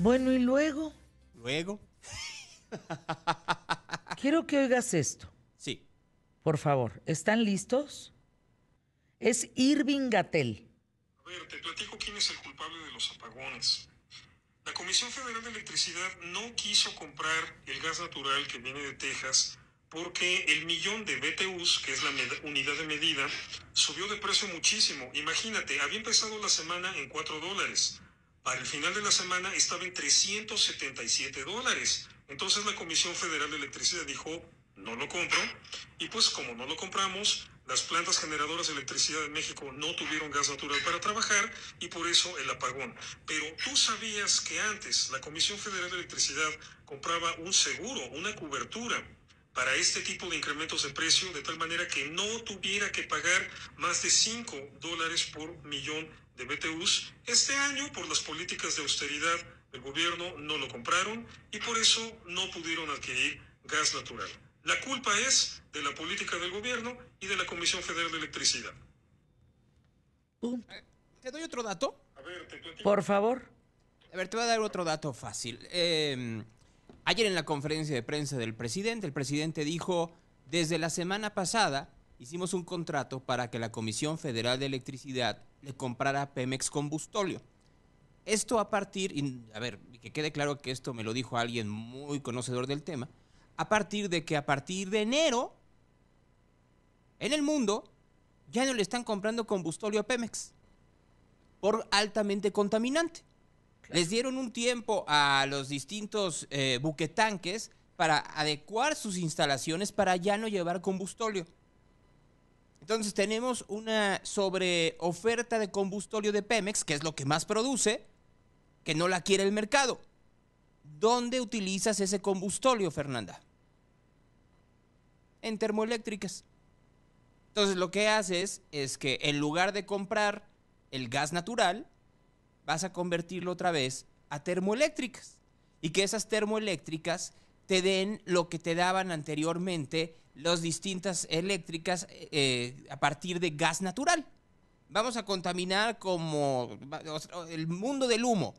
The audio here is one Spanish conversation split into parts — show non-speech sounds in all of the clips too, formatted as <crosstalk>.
Bueno, ¿y luego? Luego. <laughs> Quiero que oigas esto. Sí. Por favor, ¿están listos? Es Irving Gatel. A ver, te platico quién es el culpable de los apagones. La Comisión Federal de Electricidad no quiso comprar el gas natural que viene de Texas porque el millón de BTUs, que es la unidad de medida, subió de precio muchísimo. Imagínate, había empezado la semana en 4 dólares el final de la semana estaba en 377 dólares. Entonces la Comisión Federal de Electricidad dijo, no lo compro. Y pues como no lo compramos, las plantas generadoras de electricidad de México no tuvieron gas natural para trabajar y por eso el apagón. Pero tú sabías que antes la Comisión Federal de Electricidad compraba un seguro, una cobertura para este tipo de incrementos de precio de tal manera que no tuviera que pagar más de 5 dólares por millón de BTUs, este año por las políticas de austeridad del gobierno no lo compraron y por eso no pudieron adquirir gas natural. La culpa es de la política del gobierno y de la Comisión Federal de Electricidad. Eh, ¿Te doy otro dato? A ver, te Por favor. A ver, te voy a dar otro dato fácil. Em, ayer en la conferencia de prensa del presidente, el presidente dijo, desde la semana pasada, hicimos un contrato para que la Comisión Federal de Electricidad le comprara a Pemex combustolio. Esto a partir, y a ver, que quede claro que esto me lo dijo alguien muy conocedor del tema, a partir de que a partir de enero, en el mundo, ya no le están comprando combustolio a Pemex por altamente contaminante. Les dieron un tiempo a los distintos eh, buquetanques para adecuar sus instalaciones para ya no llevar combustolio. Entonces tenemos una sobre oferta de combustorio de Pemex, que es lo que más produce, que no la quiere el mercado. ¿Dónde utilizas ese combustorio, Fernanda? En termoeléctricas. Entonces lo que haces es que en lugar de comprar el gas natural, vas a convertirlo otra vez a termoeléctricas. Y que esas termoeléctricas te den lo que te daban anteriormente las distintas eléctricas eh, a partir de gas natural. Vamos a contaminar como el mundo del humo,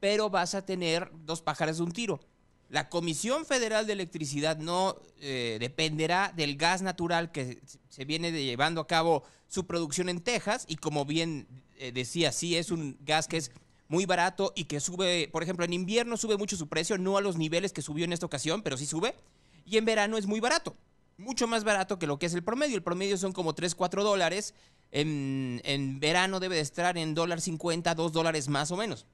pero vas a tener dos pájaros de un tiro. La Comisión Federal de Electricidad no eh, dependerá del gas natural que se viene llevando a cabo su producción en Texas y como bien eh, decía, sí es un gas que es muy barato y que sube, por ejemplo, en invierno sube mucho su precio, no a los niveles que subió en esta ocasión, pero sí sube, y en verano es muy barato mucho más barato que lo que es el promedio. El promedio son como 3, 4 dólares. En, verano debe de estar en dólar 50, 2 dólares más o menos.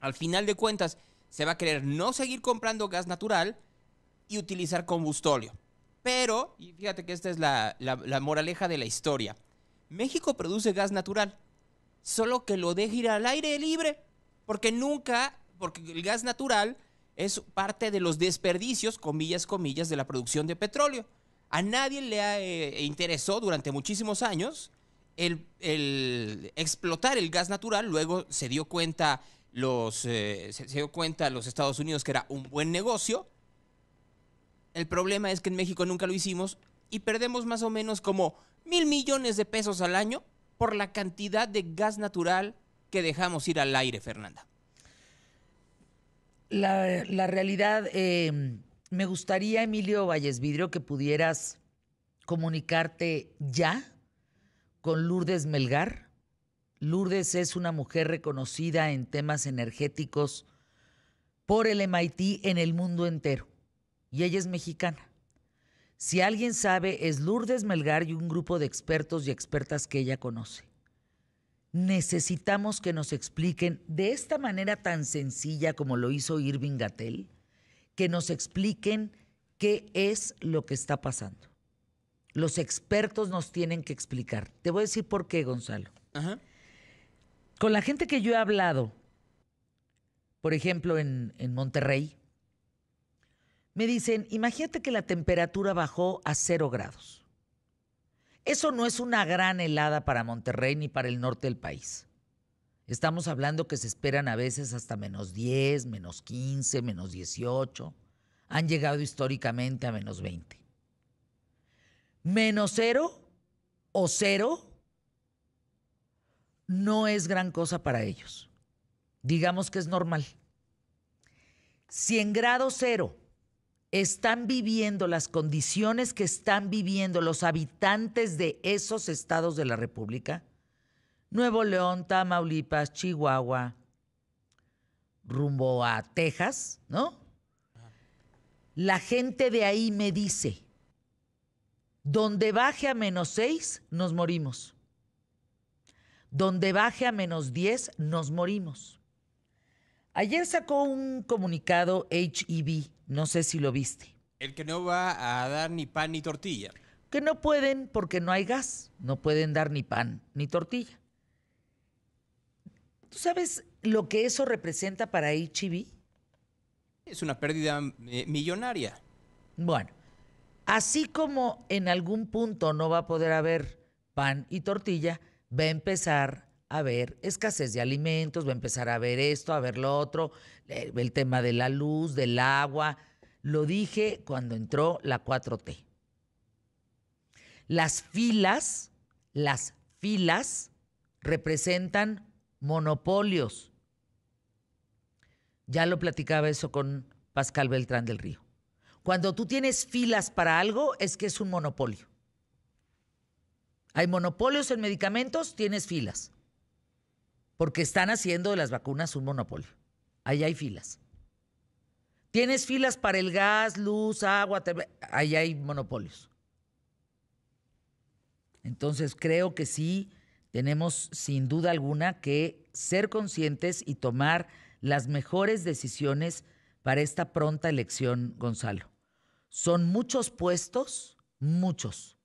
Al final de cuentas, se va a querer no seguir comprando gas natural y utilizar combustóleo. Pero, y fíjate que esta es la, la, la moraleja de la historia, México produce gas natural, solo que lo deja ir al aire libre, porque nunca, porque el gas natural es parte de los desperdicios, comillas, comillas, de la producción de petróleo. A nadie le eh, interesó durante muchísimos años el, explotar el gas natural. Luego se dio cuenta los eh, se dio cuenta los Estados Unidos que era un buen negocio. El problema es que en México nunca lo hicimos y perdemos más o menos como mil millones de pesos al año por la cantidad de gas natural que dejamos ir al aire, Fernanda la, realidad, em, me gustaría, Emilio Vallesvidrio, que pudieras comunicarte ya con Lourdes Melgar. Lourdes es una mujer reconocida en temas energéticos por el MIT en el mundo entero y ella es mexicana. Si alguien sabe, es Lourdes Melgar y un grupo de expertos y expertas que ella conoce necesitamos que nos expliquen de esta manera tan sencilla como lo hizo Irving Gatel, que nos expliquen qué es lo que está pasando. Los expertos nos tienen que explicar. Te voy a decir por qué, Gonzalo. Con la gente que yo he hablado, por ejemplo, en, en Monterrey, me dicen, imagínate que la temperatura bajó a cero grados. Eso no es una gran helada para Monterrey ni para el norte del país. Estamos hablando que se esperan a veces hasta menos 10, menos 15, menos 18. Han llegado históricamente a menos 20. Menos cero o cero no es gran cosa para ellos. Digamos que es normal. Si en grado cero están viviendo, las condiciones que están viviendo los habitantes de esos estados de la República, Nuevo León, Tamaulipas, Chihuahua, rumbo a Texas, ¿no? La gente de ahí me dice, donde baje a menos seis nos morimos. Donde baje a menos diez nos morimos. Ayer sacó un comunicado HEB, no sé si lo viste. El que no va a dar ni pan ni tortilla. Que no pueden porque no hay gas, no pueden dar ni pan ni tortilla. ¿Tú sabes lo que eso representa para HEB? Es una pérdida eh, millonaria. Bueno, así como en algún punto no va a poder haber pan y tortilla, va a empezar a ver escasez de alimentos, va a empezar a ver esto, a ver lo otro, eh, el tema de la luz, del agua. Lo dije cuando entró la 4T. Las filas, las filas representan monopolios. Ya lo platicaba eso con Pascal Beltrán del Río. Cuando tú tienes filas para algo, es que es un monopolio. Hay monopolios en medicamentos, tienes filas porque están haciendo de las vacunas un monopolio. Ahí hay filas. Tienes filas para el gas, luz, agua, Allá ahí hay monopolios. Entonces creo que sí tenemos sin duda alguna que ser conscientes y tomar las mejores decisiones para esta pronta elección, Gonzalo. Son muchos puestos, muchos,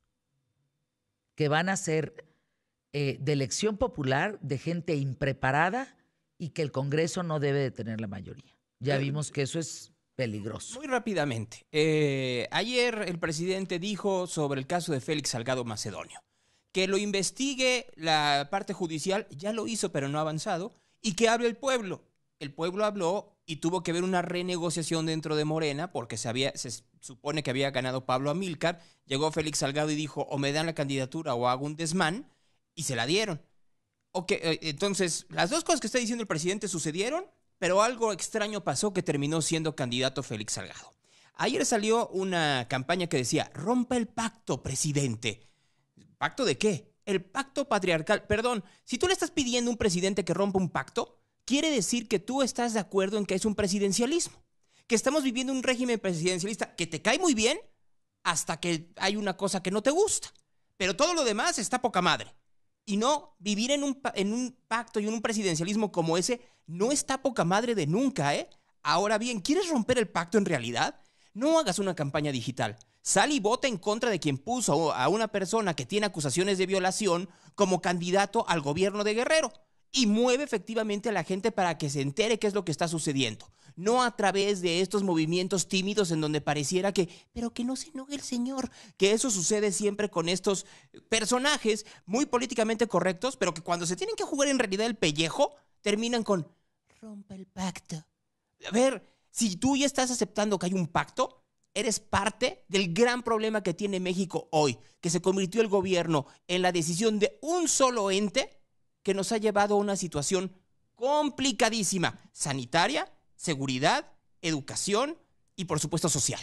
que van a ser eh, de elección popular de gente impreparada y que el Congreso no debe de tener la mayoría. Ya vimos que eso es peligroso. Muy rápidamente. Eh, ayer el presidente dijo sobre el caso de Félix Salgado Macedonio. Que lo investigue la parte judicial, ya lo hizo pero no ha avanzado, y que hable el pueblo. El pueblo habló y tuvo que haber una renegociación dentro de Morena porque se, había, supone que había ganado Pablo Amilcar. Llegó Félix Salgado y dijo, o me dan la candidatura o hago un desmán y se la dieron. Ok, eh, entonces, las dos cosas que está diciendo el presidente sucedieron, pero algo extraño pasó que terminó siendo candidato Félix Salgado. Ayer salió una campaña que decía, rompa el pacto, presidente. ¿Pacto de qué? El pacto patriarcal. Perdón, si tú le estás pidiendo a un presidente que rompa un pacto, quiere decir que tú estás de acuerdo en que es un presidencialismo, que estamos viviendo un régimen presidencialista que te cae muy bien hasta que hay una cosa que no te gusta, pero todo lo demás está poca madre. Y no, vivir en un, en un pacto y en un presidencialismo como ese no está poca madre de nunca, ¿eh? Ahora bien, ¿quieres romper el pacto en realidad? No hagas una campaña digital. Sal y vota en contra de quien puso a una persona que tiene acusaciones de violación como candidato al gobierno de Guerrero y mueve efectivamente a la gente para que se entere qué es lo que está sucediendo no a través de estos movimientos tímidos en donde pareciera que, pero que no se enoje el Señor, que eso sucede siempre con estos personajes muy políticamente correctos, pero que cuando se tienen que jugar en realidad el pellejo, terminan con, rompa el pacto. A ver, si tú ya estás aceptando que hay un pacto, eres parte del gran problema que tiene México hoy, que se convirtió el gobierno en la decisión de un solo ente que nos ha llevado a una situación complicadísima, sanitaria seguridad, educación y por supuesto social.